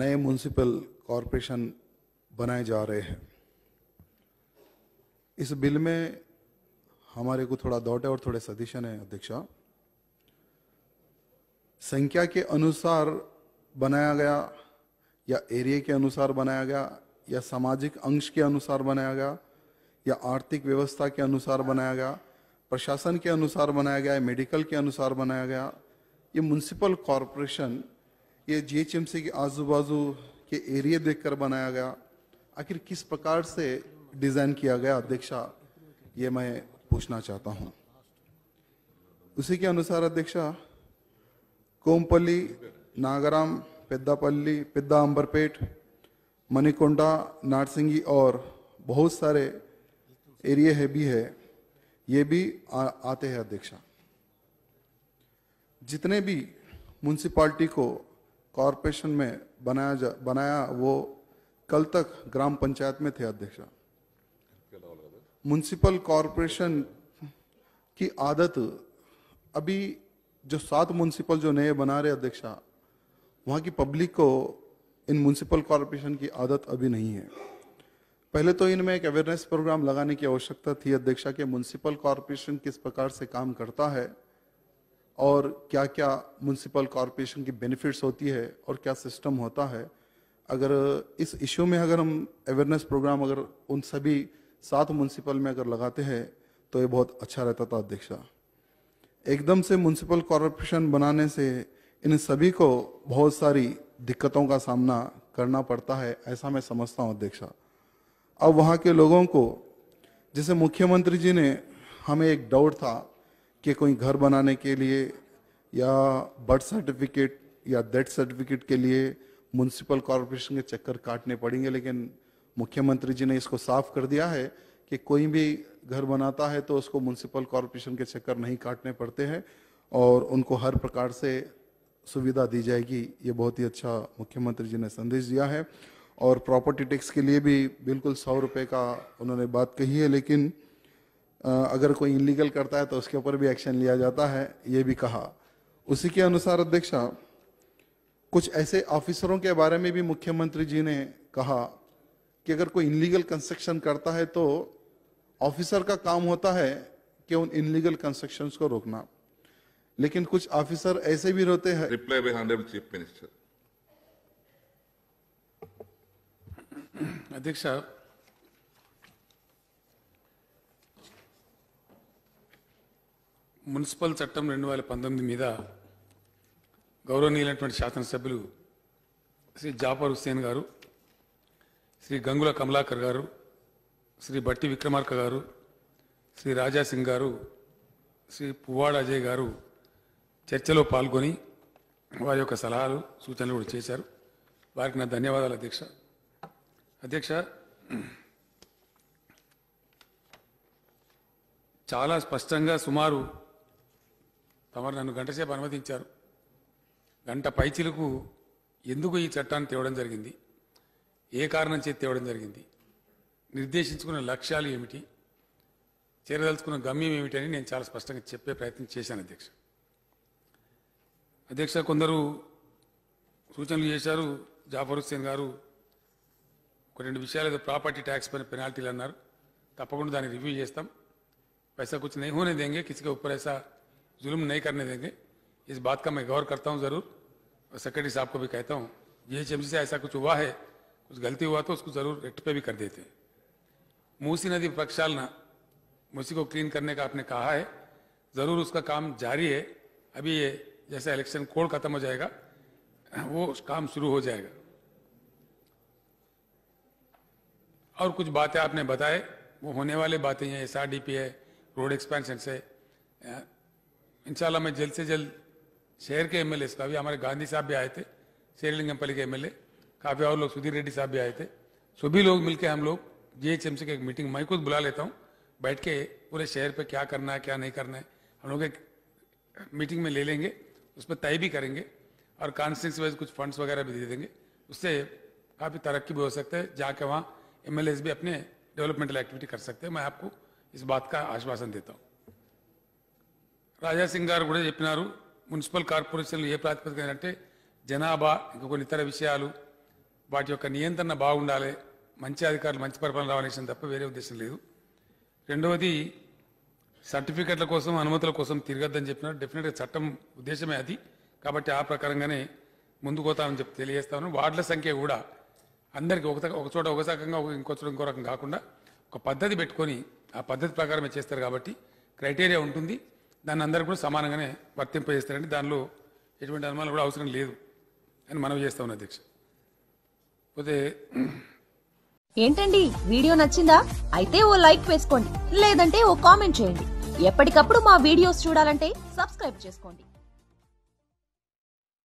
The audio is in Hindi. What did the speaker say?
नए म्यूनसिपल कॉरपोरेशन बनाए जा रहे हैं इस बिल में हमारे को थोड़ा दौटे है और थोड़े सदिशन है अध्यक्षा संख्या के अनुसार बनाया गया या एरिया के अनुसार बनाया गया या सामाजिक अंश के अनुसार बनाया गया या आर्थिक व्यवस्था के अनुसार बनाया गया प्रशासन के अनुसार बनाया गया है मेडिकल के अनुसार बनाया गया ये म्यूनसिपल कॉरपोरेशन ये जीएचएमसी के आजू बाजू के एरिया देखकर बनाया गया आखिर किस प्रकार से डिज़ाइन किया गया अध्यक्षा ये मैं पूछना चाहता हूँ उसी के अनुसार अध्यक्षा कोमपल्ली नागराम पेद्दापल्ली पेद्दा अंबरपेट मणिकोंडा नारसिंगी और बहुत सारे एरिया है भी है ये भी आ, आते हैं अध्यक्षा जितने भी म्यूनसिपाल्टी को कॉरपोरेशन में बनाया जा बनाया वो कल तक ग्राम पंचायत में थे अध्यक्ष म्यूनसिपल कॉरपोरेशन की आदत अभी जो सात म्यूनसिपल जो नए बना रहे अध्यक्ष वहाँ की पब्लिक को इन म्यूनसिपल कॉरपोरेशन की आदत अभी नहीं है पहले तो इनमें एक अवेयरनेस प्रोग्राम लगाने की आवश्यकता थी अध्यक्षा के म्यूनसिपल कॉरपोरेशन किस प्रकार से काम करता है और क्या क्या म्यूनसिपल कॉरपोरेशन की बेनिफिट्स होती है और क्या सिस्टम होता है अगर इस इश्यू में अगर हम अवेयरनेस प्रोग्राम अगर उन सभी सात म्यूनसिपल में अगर लगाते हैं तो ये बहुत अच्छा रहता था अध्यक्षा एकदम से म्यूनसिपल कॉरपोरेशन बनाने से इन सभी को बहुत सारी दिक्कतों का सामना करना पड़ता है ऐसा मैं समझता हूँ अध्यक्षा अब वहाँ के लोगों को जैसे मुख्यमंत्री जी ने हमें एक डाउट था कि कोई घर बनाने के लिए या बर्थ सर्टिफिकेट या डेथ सर्टिफिकेट के लिए म्यूनसिपल कॉरपोरेशन के चक्कर काटने पड़ेंगे लेकिन मुख्यमंत्री जी ने इसको साफ कर दिया है कि कोई भी घर बनाता है तो उसको म्यूनसिपल कॉरपोरेशन के चक्कर नहीं काटने पड़ते हैं और उनको हर प्रकार से सुविधा दी जाएगी ये बहुत ही अच्छा मुख्यमंत्री जी ने संदेश दिया है और प्रॉपर्टी टैक्स के लिए भी बिल्कुल सौ रुपये का उन्होंने बात कही है लेकिन अगर कोई इलीगल करता है तो उसके ऊपर भी एक्शन लिया जाता है ये भी कहा उसी के अनुसार अध्यक्षा कुछ ऐसे ऑफिसरों के बारे में भी मुख्यमंत्री जी ने कहा कि अगर कोई इनलीगल कंस्ट्रक्शन करता है तो ऑफिसर का काम होता है कि उन इनलीगल कंस्ट्रक्शन को रोकना लेकिन कुछ ऑफिसर ऐसे भी रहते हैं reply by honourable chief minister అధ్యక్ష మున్సిపల్ చట్టం రెండు వేల పంతొమ్మిది మీద గౌరవనీయులైనటువంటి శాసనసభ్యులు శ్రీ జాఫర్ హుస్సేన్ గారు శ్రీ గంగుల కమలాకర్ గారు శ్రీ బట్టి విక్రమార్క గారు శ్రీ రాజాసింగ్ గారు శ్రీ పువ్వాడ అజయ్ గారు చర్చలో పాల్గొని వారి యొక్క సలహాలు సూచనలు కూడా చేశారు వారికి నా ధన్యవాదాలు అధ్యక్ష అధ్యక్ష చాలా స్పష్టంగా సుమారు తమరు నన్ను గంటసేపు అనుమతించారు గంట పైచిలకు ఎందుకు ఈ చట్టాన్ని తేవడం జరిగింది ఏ కారణం చేతి తేవడం జరిగింది నిర్దేశించుకున్న లక్ష్యాలు ఏమిటి చేరదలుచుకున్న గమ్యం ఏమిటని నేను చాలా స్పష్టంగా చెప్పే ప్రయత్నం చేశాను అధ్యక్ష అధ్యక్ష కొందరు సూచనలు చేశారు జాఫర్ హుస్సేన్ గారు कोई రెండు విషయాలు टैक्स ట్యాక్స్ పైన పెనాల్టీలు అన్నారు తప్పకుండా रिव्यू चस्ता पैसा कुछ नहीं होने देंगे किसी के ऊपर ऐसा जुल्म नहीं करने देंगे इस बात का मैं गौर करता हूँ ज़रूर और सेक्रेटरी साहब को भी कहता हूँ जीएचएमसी से ऐसा कुछ हुआ है कुछ गलती हुआ तो उसको ज़रूर पे भी कर देते हैं मूसी नदी प्रक्षालना मूसी को क्लीन करने का आपने कहा है ज़रूर उसका काम जारी है अभी ये जैसे इलेक्शन कोड खत्म हो जाएगा वो काम शुरू हो जाएगा और कुछ बातें आपने बताए वो होने वाले बातें हैं एस है रोड एक्सपेंशन से इंशाल्लाह मैं जल्द से जल्द शहर के एमएलए का भी हमारे गांधी साहब भी आए थे शेरलिंगमपल्ली के एमएलए काफ़ी और लोग सुधीर रेड्डी साहब भी आए थे सभी लोग मिलकर हम लोग सी की एक मीटिंग मैं खुद बुला लेता हूँ बैठ के पूरे शहर पे क्या करना है क्या नहीं करना है हम लोग एक मीटिंग में ले लेंगे उस पर तय भी करेंगे और कॉन्स्टेंस वाइज कुछ फंड्स वगैरह भी दे देंगे उससे काफ़ी तरक्की भी हो सकता है जाके वहाँ एमएलएस भी अपने डेवलपमेंटल एक्टिविटी कर सकते हैं मैं आपको इस बात का ఆశ్వాసన देता రాజా సింగ్ గారు కూడా చెప్పినారు మున్సిపల్ కార్పొరేషన్లు ఏ ప్రాతిపదికన అంటే జనాభా ఇంకా కొన్ని ఇతర విషయాలు వాటి యొక్క నియంత్రణ బాగుండాలి మంచి అధికారులు మంచి పరిపాలన రావాలనేసిన తప్ప వేరే ఉద్దేశం లేదు రెండవది సర్టిఫికెట్ల కోసం అనుమతుల కోసం తిరగద్దని చెప్పినారు డెఫినెట్గా చట్టం ఉద్దేశమే అది కాబట్టి ఆ ప్రకారంగానే ముందుకు పోతామని చెప్పి తెలియజేస్తాను వార్డుల సంఖ్య కూడా అందరికీ ఒక ఒక చోట ఒక రకంగా ఒక ఇంకో చోట ఇంకో రకం కాకుండా ఒక పద్ధతి పెట్టుకొని ఆ పద్ధతి ప్రకారమే చేస్తారు కాబట్టి క్రైటీరియా ఉంటుంది దాన్ని అందరికీ కూడా సమానంగానే వర్తింపజేస్తారండి దానిలో ఎటువంటి అనుమానం కూడా అవసరం లేదు అని మనవి చేస్తా ఉన్నా అధ్యక్ష పోతే ఏంటండి వీడియో నచ్చిందా అయితే ఓ లైక్ వేసుకోండి లేదంటే ఓ కామెంట్ చేయండి ఎప్పటికప్పుడు మా వీడియోస్ చూడాలంటే సబ్స్క్రైబ్ చేసుకోండి